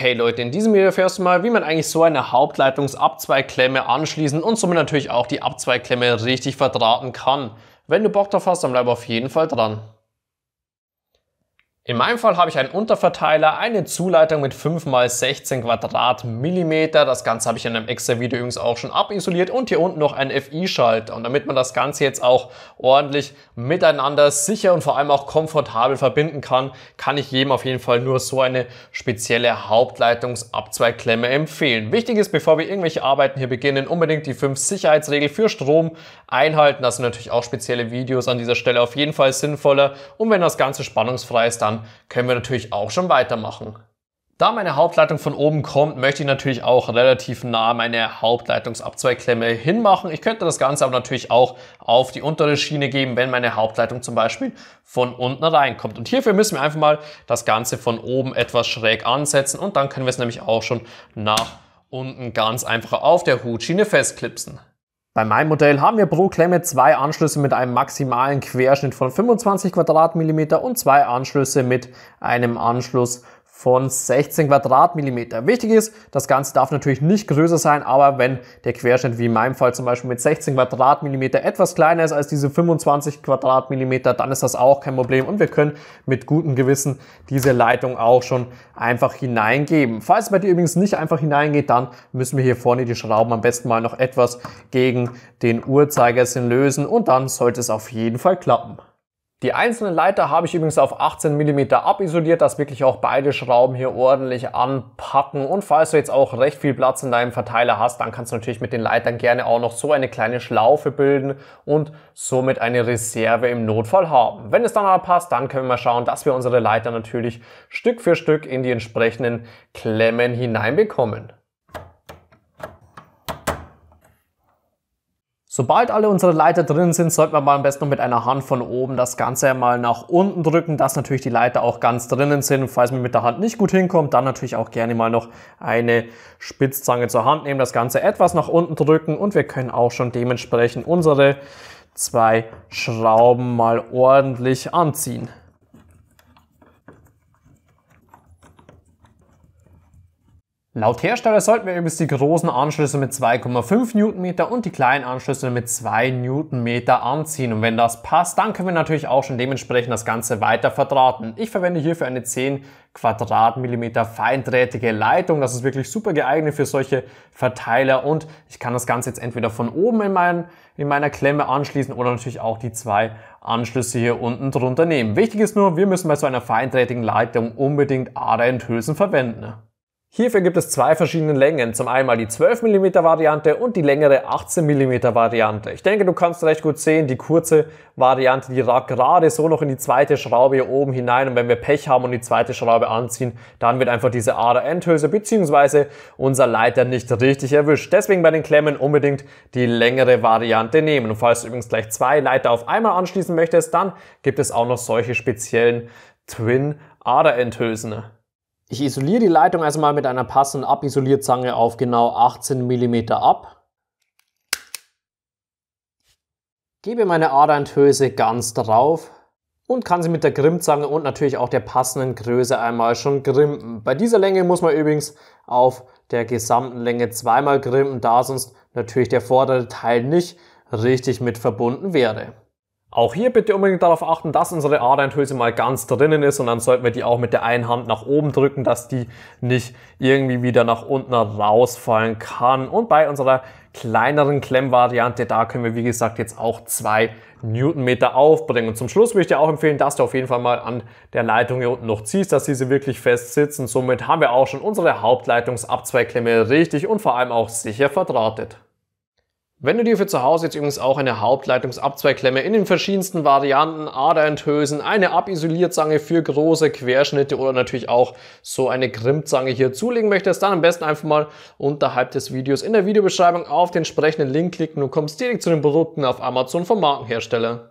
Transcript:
Hey Leute, in diesem Video erfährst du mal, wie man eigentlich so eine Hauptleitungsabzweigklemme anschließen und somit natürlich auch die Abzweigklemme richtig verdrahten kann. Wenn du Bock drauf hast, dann bleib auf jeden Fall dran. In meinem Fall habe ich einen Unterverteiler, eine Zuleitung mit 5x16 Quadratmillimeter. Das Ganze habe ich in einem extra Video übrigens auch schon abisoliert und hier unten noch einen FI-Schalter. Und damit man das Ganze jetzt auch ordentlich miteinander sicher und vor allem auch komfortabel verbinden kann, kann ich jedem auf jeden Fall nur so eine spezielle Hauptleitungsabzweigklemme empfehlen. Wichtig ist, bevor wir irgendwelche Arbeiten hier beginnen, unbedingt die 5 Sicherheitsregel für Strom einhalten. Das sind natürlich auch spezielle Videos an dieser Stelle auf jeden Fall sinnvoller. Und wenn das Ganze spannungsfrei ist, dann können wir natürlich auch schon weitermachen. Da meine Hauptleitung von oben kommt, möchte ich natürlich auch relativ nah meine Hauptleitungsabzweigklemme hinmachen. Ich könnte das Ganze aber natürlich auch auf die untere Schiene geben, wenn meine Hauptleitung zum Beispiel von unten reinkommt. Und hierfür müssen wir einfach mal das Ganze von oben etwas schräg ansetzen und dann können wir es nämlich auch schon nach unten ganz einfach auf der Hutschiene festklipsen. Bei meinem Modell haben wir pro Klemme zwei Anschlüsse mit einem maximalen Querschnitt von 25 Quadratmillimeter und zwei Anschlüsse mit einem Anschluss von 16 Quadratmillimeter. Wichtig ist, das Ganze darf natürlich nicht größer sein, aber wenn der Querschnitt wie in meinem Fall zum Beispiel mit 16 Quadratmillimeter etwas kleiner ist als diese 25 Quadratmillimeter, dann ist das auch kein Problem und wir können mit gutem Gewissen diese Leitung auch schon einfach hineingeben. Falls bei dir übrigens nicht einfach hineingeht, dann müssen wir hier vorne die Schrauben am besten mal noch etwas gegen den Uhrzeigersinn lösen und dann sollte es auf jeden Fall klappen. Die einzelnen Leiter habe ich übrigens auf 18 mm abisoliert, dass wirklich auch beide Schrauben hier ordentlich anpacken. Und falls du jetzt auch recht viel Platz in deinem Verteiler hast, dann kannst du natürlich mit den Leitern gerne auch noch so eine kleine Schlaufe bilden und somit eine Reserve im Notfall haben. Wenn es dann aber passt, dann können wir mal schauen, dass wir unsere Leiter natürlich Stück für Stück in die entsprechenden Klemmen hineinbekommen. Sobald alle unsere Leiter drin sind, sollten wir mal am besten mit einer Hand von oben das Ganze mal nach unten drücken, dass natürlich die Leiter auch ganz drinnen sind. Und falls man mit der Hand nicht gut hinkommt, dann natürlich auch gerne mal noch eine Spitzzange zur Hand nehmen, das Ganze etwas nach unten drücken und wir können auch schon dementsprechend unsere zwei Schrauben mal ordentlich anziehen. Laut Hersteller sollten wir übrigens die großen Anschlüsse mit 2,5 Newtonmeter und die kleinen Anschlüsse mit 2 Newtonmeter anziehen. Und wenn das passt, dann können wir natürlich auch schon dementsprechend das Ganze weiter verdrahten. Ich verwende hierfür eine 10 Quadratmillimeter feindrähtige Leitung. Das ist wirklich super geeignet für solche Verteiler und ich kann das Ganze jetzt entweder von oben in, mein, in meiner Klemme anschließen oder natürlich auch die zwei Anschlüsse hier unten drunter nehmen. Wichtig ist nur, wir müssen bei so einer feindrähtigen Leitung unbedingt Ara-Enthülsen verwenden. Hierfür gibt es zwei verschiedene Längen. Zum einen die 12 mm Variante und die längere 18 mm Variante. Ich denke, du kannst recht gut sehen, die kurze Variante, die ragt gerade so noch in die zweite Schraube hier oben hinein. Und wenn wir Pech haben und die zweite Schraube anziehen, dann wird einfach diese Ader Endhülse bzw. unser Leiter nicht richtig erwischt. Deswegen bei den Klemmen unbedingt die längere Variante nehmen. Und falls du übrigens gleich zwei Leiter auf einmal anschließen möchtest, dann gibt es auch noch solche speziellen Twin Ader Endhülsen. Ich isoliere die Leitung erstmal mit einer passenden Abisolierzange auf genau 18 mm ab. Gebe meine Adenthülse ganz drauf, und kann sie mit der Grimmzange und natürlich auch der passenden Größe einmal schon grimpen. Bei dieser Länge muss man übrigens auf der gesamten Länge zweimal grimpen, da sonst natürlich der vordere Teil nicht richtig mit verbunden wäre. Auch hier bitte unbedingt darauf achten, dass unsere Adernhülse mal ganz drinnen ist und dann sollten wir die auch mit der einen Hand nach oben drücken, dass die nicht irgendwie wieder nach unten rausfallen kann. Und bei unserer kleineren Klemmvariante, da können wir wie gesagt jetzt auch zwei Newtonmeter aufbringen. Und zum Schluss möchte ich dir auch empfehlen, dass du auf jeden Fall mal an der Leitung hier unten noch ziehst, dass diese wirklich fest sitzen. Somit haben wir auch schon unsere Hauptleitungsabzweigklemme richtig und vor allem auch sicher verdrahtet. Wenn du dir für zu Hause jetzt übrigens auch eine Hauptleitungsabzweigklemme in den verschiedensten Varianten, Aderenthösen, eine Abisolierzange für große Querschnitte oder natürlich auch so eine Krimpzange hier zulegen möchtest, dann am besten einfach mal unterhalb des Videos in der Videobeschreibung auf den entsprechenden Link klicken und kommst direkt zu den Produkten auf Amazon vom Markenhersteller.